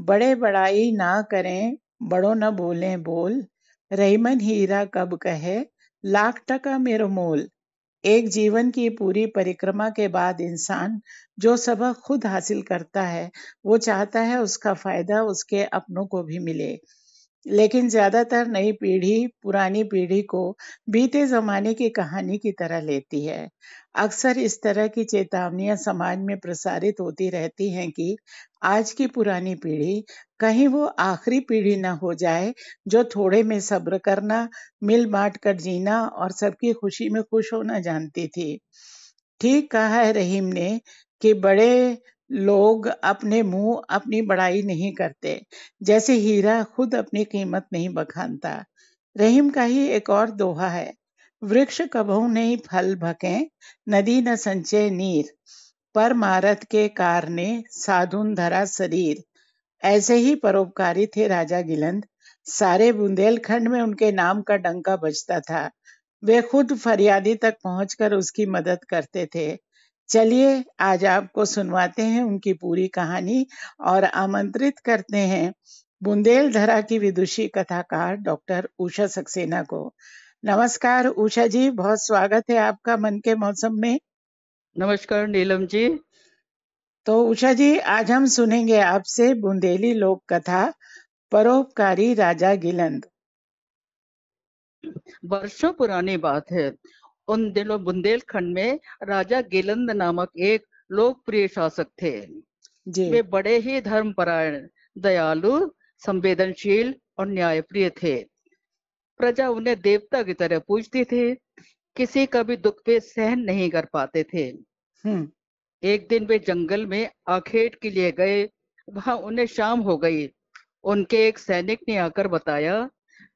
बड़े बड़ाई ना करें बड़ो न बोलें बोल रहीमन हीरा कब कहे लाख टका मेरो मोल एक जीवन की पूरी परिक्रमा के बाद इंसान जो सबक खुद हासिल करता है वो चाहता है उसका फायदा उसके अपनों को भी मिले लेकिन ज़्यादातर नई पीढ़ी पुरानी पीढ़ी को बीते ज़माने की कहानी की तरह लेती है अक्सर इस तरह की चेतावनियां समाज में प्रसारित होती रहती हैं कि आज की पुरानी पीढ़ी कहीं वो आखिरी पीढ़ी ना हो जाए जो थोड़े में सब्र करना मिल बांट कर जीना और सबकी खुशी में खुश होना जानती थी ठीक कहा है रहीम ने कि बड़े लोग अपने मुंह अपनी बड़ाई नहीं करते जैसे हीरा खुद अपनी कीमत नहीं बखानता रहीम का ही एक और दोहा है वृक्ष कभों नहीं फल भके नदी न संचय नीर पर मारत के ने साधुन धरा शरीर ऐसे ही परोपकारी थे राजा गिलंद सारे बुंदेलखंड में उनके नाम का डंका बजता था वे खुद फरियादी तक पहुंचकर उसकी मदद करते थे चलिए आज आपको सुनवाते हैं उनकी पूरी कहानी और आमंत्रित करते हैं बुंदेल धरा की विदुषी कथाकार डॉक्टर उषा सक्सेना को नमस्कार उषा जी बहुत स्वागत है आपका मन के मौसम में नमस्कार नीलम जी तो उषा जी आज हम सुनेंगे आपसे बुंदेली लोक कथा परोपकारी राजा गिलंद वर्षों पुरानी बात है उन दिनों बुंदेलखंड में राजा गेलंद नामक एक लोकप्रिय शासक थे जी। वे बड़े ही धर्मपरायण दयालु संवेदनशील और न्यायप्रिय थे प्रजा उन्हें देवता की तरह पूजती थी किसी का भी दुख पे सहन नहीं कर पाते थे हम्म। एक दिन वे जंगल में आखेट के लिए गए वहां उन्हें शाम हो गई उनके एक सैनिक ने आकर बताया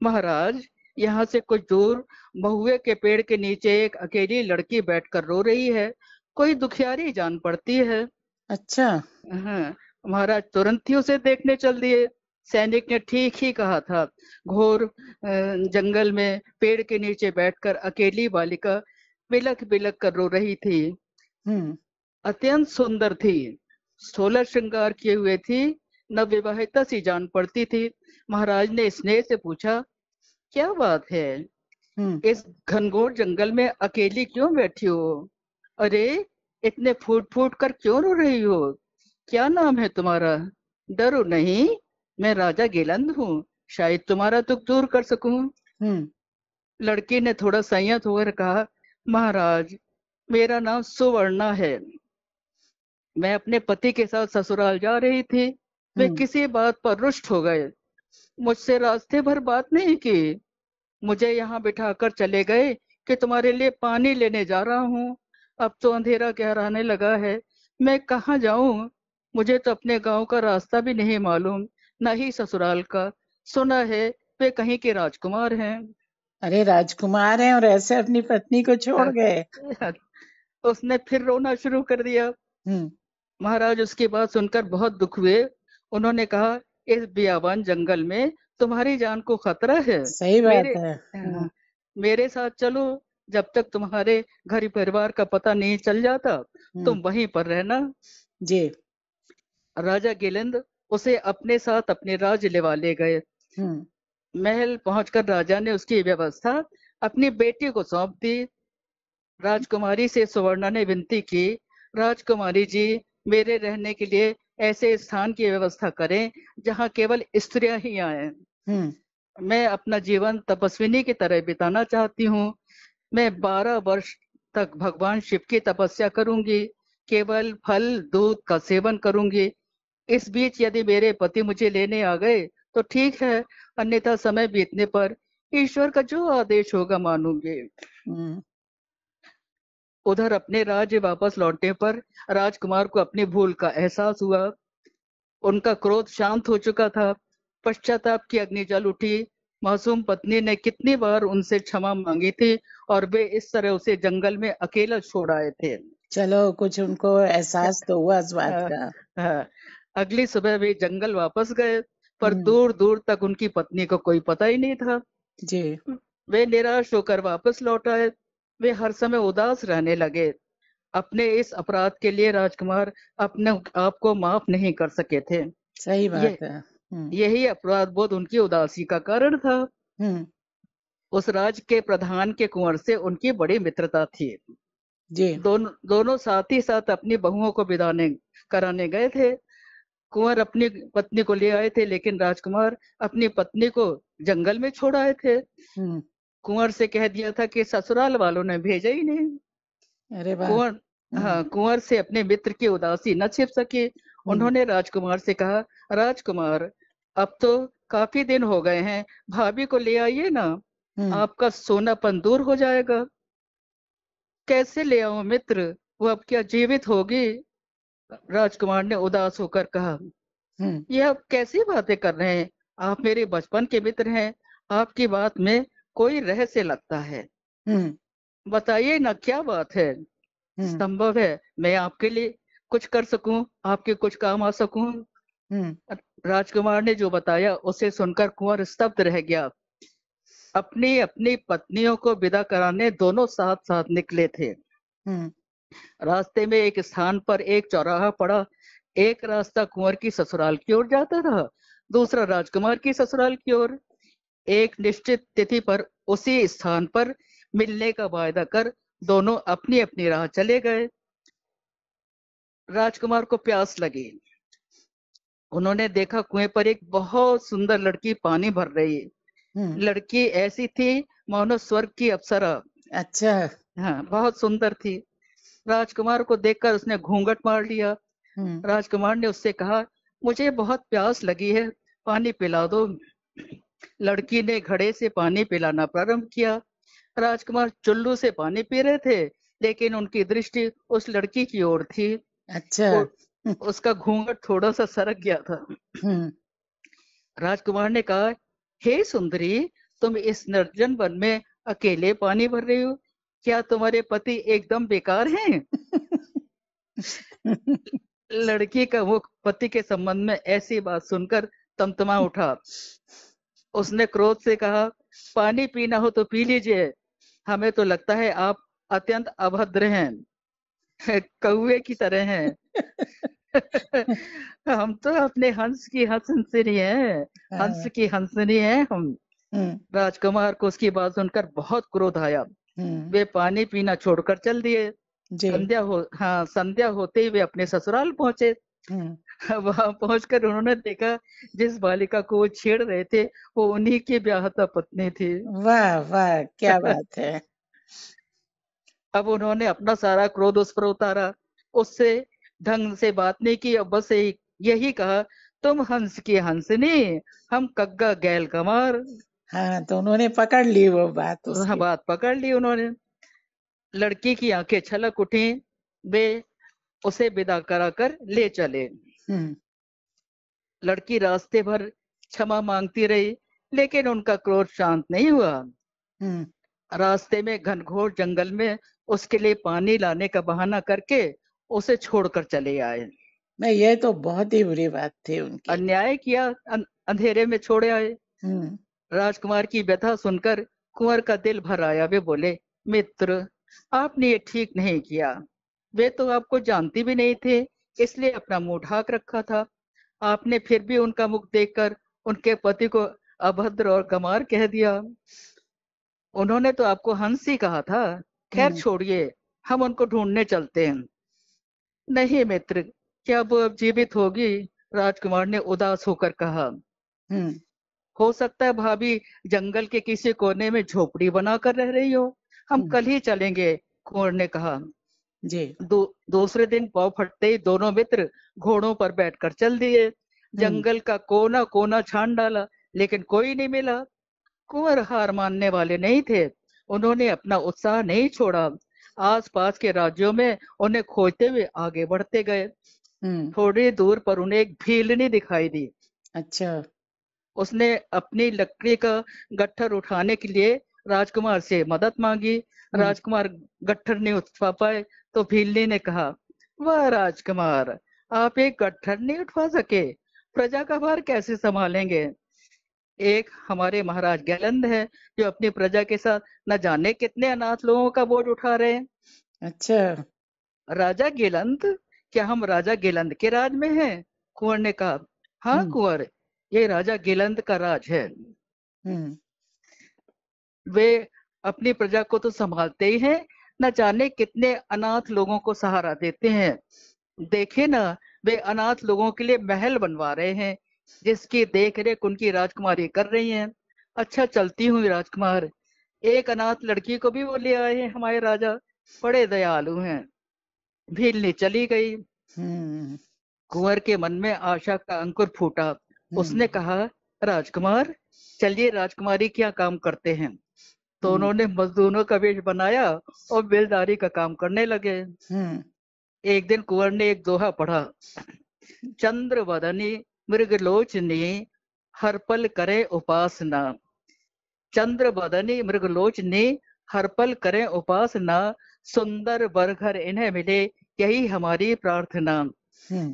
महाराज यहाँ से कुछ दूर महुए के पेड़ के नीचे एक अकेली लड़की बैठकर रो रही है कोई दुखियारी जान पड़ती है अच्छा हाँ महाराज तुरंत ही उसे देखने चल दिए सैनिक ने ठीक ही कहा था घोर जंगल में पेड़ के नीचे बैठकर अकेली बालिका बिलख बिलख कर रो रही थी हम्म। अत्यंत सुंदर थी सोलह श्रृंगार किए हुए थी नवविवाहिता सी जान पड़ती थी महाराज ने स्नेह से पूछा क्या बात है हम्म। इस घनघोर जंगल में अकेली क्यों बैठी हो अरे इतने फूट फूट कर क्यों रो रही हो क्या नाम है तुम्हारा डरो नहीं मैं राजा गेलंद हूँ शायद तुम्हारा दुख दूर कर सकू हम्म। लड़की ने थोड़ा संयत होकर कहा महाराज मेरा नाम सुवर्णा है मैं अपने पति के साथ ससुराल जा रही थी वे हम्म। किसी बात पर रुष्ट हो गए मुझसे रास्ते भर बात नहीं की मुझे यहाँ बिठाकर चले गए कि तुम्हारे लिए पानी लेने जा रहा हूँ अब तो अंधेरा गहराने लगा है मैं कहाँ जाऊं मुझे तो अपने गांव का रास्ता भी नहीं मालूम न ही ससुराल का सुना है वे कहीं के राजकुमार हैं अरे राजकुमार हैं और ऐसे अपनी पत्नी को छोड़ गए उसने फिर रोना शुरू कर दिया हम्म। महाराज उसकी बात सुनकर बहुत दुख हुए उन्होंने कहा इस बियाबान जंगल में तुम्हारी जान को खतरा है सही बात मेरे, है हाँ, मेरे साथ चलो जब तक तुम्हारे घर परिवार का पता नहीं चल जाता हम्म। तुम वहीं पर रहना जी राजा गेलंद उसे अपने साथ अपने राज लेवा ले गए हम्म। महल पहुंचकर राजा ने उसकी व्यवस्था अपनी बेटी को सौंप दी राजकुमारी से सुवर्णा ने विनती की राजकुमारी जी मेरे रहने के लिए ऐसे स्थान की व्यवस्था करें जहां केवल स्त्रियां ही आए हम्म। मैं अपना जीवन तपस्विनी की तरह बिताना चाहती हूँ मैं बारह वर्ष तक भगवान शिव की तपस्या करूंगी केवल फल दूध का सेवन करूंगी इस बीच यदि मेरे पति मुझे लेने आ गए तो ठीक है अन्यथा समय बीतने पर ईश्वर का जो आदेश होगा मानूंगे हम्म। उधर अपने राज्य वापस लौटने पर राजकुमार को अपनी भूल का एहसास हुआ उनका क्रोध शांत हो चुका था पश्चाताप की अग्नि जल उठी मासूम पत्नी ने कितनी बार उनसे क्षमा मांगी थी और वे इस तरह उसे जंगल में अकेला छोड़ आए थे चलो कुछ उनको एहसास तो हुआ इस बात का हाँ, हाँ। अगली सुबह वे जंगल वापस गए पर हम्म। दूर दूर तक उनकी पत्नी को कोई पता ही नहीं था जी वे निराश होकर वापस लौट आए वे हर समय उदास रहने लगे अपने इस अपराध के लिए राजकुमार अपने आप को माफ नहीं कर सके थे सही बात है हम्म। यही अपराध बोध उनकी उदासी का कारण था हम्म। उस राज के प्रधान के कुंवर से उनकी बड़ी मित्रता थी जी दोन, दोनों साथ ही साथ अपनी बहुओं को विदाने कराने गए थे कुंवर अपनी पत्नी को ले आए थे लेकिन राजकुमार अपनी पत्नी को जंगल में छोड़ आए थे हम्म। कुंवर से कह दिया था कि ससुराल वालों ने भेजा ही नहीं अरे कुंवर हाँ कुंवर से अपने मित्र की उदासी न छिप सके हम्म। उन्होंने राजकुमार से कहा राजकुमार अब तो काफी दिन हो गए हैं भाभी को ले आइए ना हम्म। आपका सोनापन दूर हो जाएगा कैसे ले आओ मित्र वो अब क्या जीवित होगी राजकुमार ने उदास होकर कहा हम्म। ये आप कैसी बातें कर रहे हैं आप मेरे बचपन के मित्र हैं आपकी बात में कोई रहस्य लगता है बताइए ना क्या बात है संभव है मैं आपके लिए कुछ कर सकूं आपके कुछ काम आ सकूं हम्म। राजकुमार ने जो बताया उसे सुनकर कुंवर स्तब्ध रह गया अपनी अपनी पत्नियों को विदा कराने दोनों साथ साथ निकले थे हम्म। रास्ते में एक स्थान पर एक चौराहा पड़ा एक रास्ता कुंवर की ससुराल की ओर जाता था दूसरा राजकुमार की ससुराल की ओर एक निश्चित तिथि पर उसी स्थान पर मिलने का वायदा कर दोनों अपनी अपनी राह चले गए राजकुमार को प्यास लगी उन्होंने देखा कुएं पर एक बहुत सुंदर लड़की पानी भर रही है हम्म। लड़की ऐसी थी मानो स्वर्ग की अप्सरा अच्छा हाँ बहुत सुंदर थी राजकुमार को देखकर उसने घूंघट मार लिया हम्म। राजकुमार ने उससे कहा मुझे बहुत प्यास लगी है पानी पिला दो लड़की ने घड़े से पानी पिलाना प्रारंभ किया राजकुमार चुल्लू से पानी पी रहे थे लेकिन उनकी दृष्टि उस लड़की की ओर थी अच्छा उसका घूंघट थोड़ा सा सरक गया था हम्म। राजकुमार ने कहा हे सुंदरी तुम इस निर्जन वन में अकेले पानी भर रही हो क्या तुम्हारे पति एकदम बेकार हैं लड़की का मुख पति के संबंध में ऐसी बात सुनकर तमतमा उठा उसने क्रोध से कहा पानी पीना हो तो पी लीजिए हमें तो लगता है आप अत्यंत अभद्र हैं कौए की तरह हैं हम तो अपने हंस की हंसनी है हंस हाँ। की हंसनी है हम हम्म। राजकुमार को उसकी बात सुनकर बहुत क्रोध आया हम्म। वे पानी पीना छोड़कर चल दिए संध्या हो हाँ संध्या होते ही वे अपने ससुराल पहुंचे हम्म। वहां पहुंचकर उन्होंने देखा जिस बालिका को वो छेड़ रहे थे वो उन्हीं की ब्याहता पत्नी थी वाह वाह क्या बात है अब उन्होंने अपना सारा क्रोध उस पर उतारा उससे ढंग से बात नहीं की अब बस यही कहा तुम हंस की हंसनी हम कग्गा गैल कमार हाँ तो उन्होंने पकड़ ली वो बात हाँ बात पकड़ ली उन्होंने लड़की की आंखें छलक उठी वे उसे विदा करा कर ले चले हम्म। लड़की रास्ते भर क्षमा मांगती रही लेकिन उनका क्रोध शांत नहीं हुआ हम्म। रास्ते में घनघोर जंगल में उसके लिए पानी लाने का बहाना करके उसे छोड़कर चले आए मैं ये तो बहुत ही बुरी बात थी उनकी अन्याय किया अं, अंधेरे में छोड़े आए हम्म। राजकुमार की व्यथा सुनकर कुंवर का दिल भर आया वे बोले मित्र आपने ये ठीक नहीं किया वे तो आपको जानती भी नहीं थे इसलिए अपना मुंह ढाक रखा था आपने फिर भी उनका मुख देखकर उनके पति को अभद्र और गमार कह दिया उन्होंने तो आपको हंस ही कहा था खैर हम्म। छोड़िए हम उनको ढूंढने चलते हैं नहीं मित्र क्या वो अब जीवित होगी राजकुमार ने उदास होकर कहा हम्म। हो सकता है भाभी जंगल के किसी कोने में झोपड़ी बनाकर रह रही हो हम हम्म। कल ही चलेंगे कुंवर ने कहा जी दो, दूसरे दिन पाव फटते ही दोनों मित्र घोड़ों पर बैठकर चल दिए जंगल का कोना कोना छान डाला लेकिन कोई नहीं मिला कुंवर हार मानने वाले नहीं थे उन्होंने अपना उत्साह नहीं छोड़ा आसपास के राज्यों में उन्हें खोजते हुए आगे बढ़ते गए हम्म। थोड़ी दूर पर उन्हें एक भीलनी दिखाई दी अच्छा उसने अपनी लकड़ी का गट्ठर उठाने के लिए राजकुमार से मदद मांगी हम्म। राजकुमार गट्ठर नहीं उठवा पाए तो भीलनी ने कहा वह राजकुमार आप एक गट्ठर नहीं उठवा सके प्रजा का भार कैसे संभालेंगे एक हमारे महाराज गैलंद है जो अपनी प्रजा के साथ न जाने कितने अनाथ लोगों का बोझ उठा रहे हैं अच्छा राजा गेलंद क्या हम राजा गेलंद के राज में हैं कुंवर ने कहा हाँ हम्म। कुंवर ये राजा गेलंद का राज है हम्म। वे अपनी प्रजा को तो संभालते ही हैं न जाने कितने अनाथ लोगों को सहारा देते हैं देखे ना वे अनाथ लोगों के लिए महल बनवा रहे हैं जिसकी देख रेख उनकी राजकुमारी कर रही हैं अच्छा चलती हुई राजकुमार एक अनाथ लड़की को भी वो ले आए हैं हमारे राजा बड़े दयालु हैं भीलनी चली गई हम्म। कुंवर के मन में आशा का अंकुर फूटा हम्म। उसने कहा राजकुमार चलिए राजकुमारी क्या काम करते हैं तो हम्म। उन्होंने मजदूरों का वेश बनाया और बेलदारी का काम करने लगे एक दिन कुंवर ने एक दोहा पढ़ा चंद्र वदनी मृगलोचनी हर पल करे उपासना चंद्र बदनी मृगलोचनी हर पल करे उपासना सुंदर बरघर इन्हें मिले यही हमारी प्रार्थना हम्म।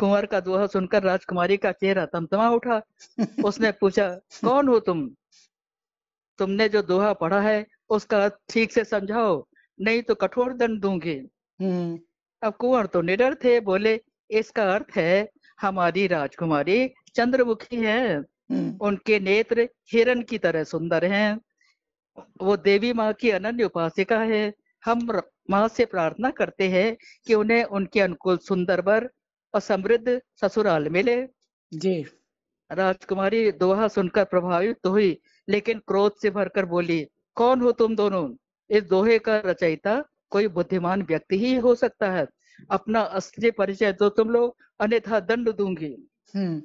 कुंवर का दोहा सुनकर राजकुमारी का चेहरा तमतमा उठा उसने पूछा कौन हो तुम तुमने जो दोहा पढ़ा है उसका ठीक से समझाओ नहीं तो कठोर दंड दूंगी हम्म। अब कुंवर तो निडर थे बोले इसका अर्थ है हमारी राजकुमारी चंद्रमुखी है हम्म। उनके नेत्र हिरण की तरह सुंदर हैं वो देवी माँ की अनन्य उपासिका है हम माँ से प्रार्थना करते हैं कि उन्हें उनके अनुकूल सुंदर वर और समृद्ध ससुराल मिले जी राजकुमारी दोहा सुनकर प्रभावित तो हुई लेकिन क्रोध से भरकर बोली कौन हो तुम दोनों इस दोहे का रचयिता कोई बुद्धिमान व्यक्ति ही हो सकता है अपना असली परिचय दो तुम लोग अन्यथा दंड दूंगी हम्म।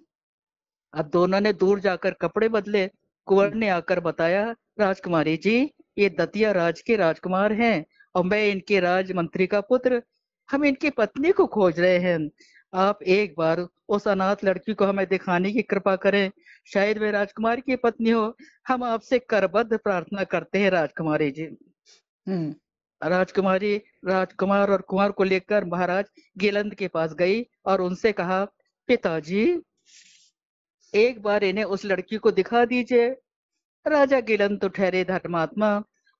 अब दोनों ने दूर जाकर कपड़े बदले कुंवर ने आकर बताया राजकुमारी जी ये दतिया राज के राजकुमार हैं और मैं इनके राज मंत्री का पुत्र हम इनकी पत्नी को खोज रहे हैं आप एक बार उस अनाथ लड़की को हमें दिखाने की कृपा करें शायद वे राजकुमार की पत्नी हो हम आपसे करबद्ध प्रार्थना करते हैं राजकुमारी जी हम्म। राजकुमारी राजकुमार और कुमार को लेकर महाराज गेलंद के पास गई और उनसे कहा पिताजी एक बार इन्हें उस लड़की को दिखा दीजिए राजा गेलंद तो ठहरे धर्मात्मा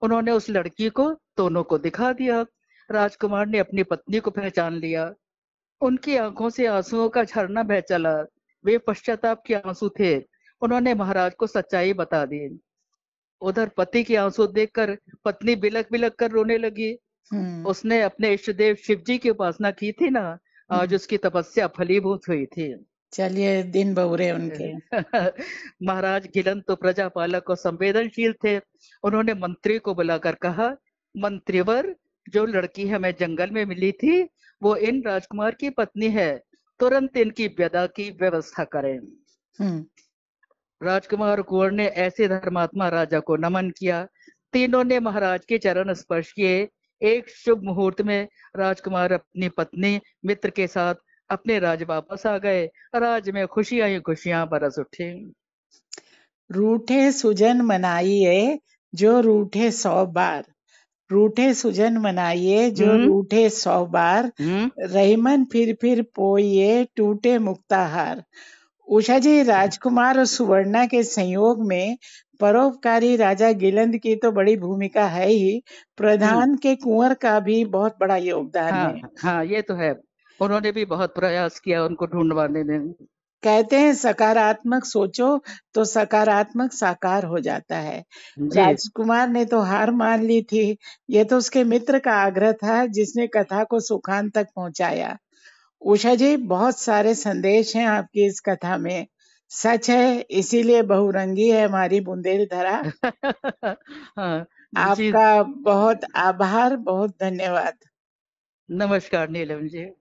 उन्होंने उस लड़की को दोनों को दिखा दिया राजकुमार ने अपनी पत्नी को पहचान लिया उनकी आंखों से आंसुओं का झरना बह चला वे पश्चाताप के आंसू थे उन्होंने महाराज को सच्चाई बता दी उधर पति के आंसू देखकर पत्नी बिलक बिलक कर रोने लगी हम्म। उसने अपने इष्ट देव शिव जी की उपासना की थी ना आज हम्म। उसकी तपस्या फलीभूत हुई थी चलिए दिन बहुरे उनके महाराज गिलन तो प्रजा पालक और संवेदनशील थे उन्होंने मंत्री को बुलाकर कहा मंत्रीवर जो लड़की हमें जंगल में मिली थी वो इन राजकुमार की पत्नी है तुरंत इनकी व्यदा की व्यवस्था करें हम्म। राजकुमार कुंवर ने ऐसे धर्मात्मा राजा को नमन किया तीनों ने महाराज के चरण स्पर्श किए एक शुभ मुहूर्त में राजकुमार अपनी पत्नी मित्र के साथ अपने राज वापस आ गए राज में खुशियां ही खुशियां बरस उठी रूठे सुजन मनाइए जो रूठे सौ बार रूठे सुजन मनाइए जो हम्म। रूठे सौ बार हम्म। रहीमन फिर फिर पोइए टूटे मुक्ताहार उषा जी राजकुमार और सुवर्णा के संयोग में परोपकारी राजा गिलंद की तो बड़ी भूमिका है ही प्रधान के कुंवर का भी बहुत बड़ा योगदान हाँ, है हाँ ये तो है उन्होंने भी बहुत प्रयास किया उनको ढूंढवाने में कहते हैं सकारात्मक सोचो तो सकारात्मक साकार हो जाता है राजकुमार ने तो हार मान ली थी ये तो उसके मित्र का आग्रह था जिसने कथा को सुखान तक पहुंचाया उषा जी बहुत सारे संदेश हैं आपकी इस कथा में सच है इसीलिए बहुरंगी है हमारी बुंदेल धरा हाँ, आपका बहुत आभार बहुत धन्यवाद नमस्कार नीलम जी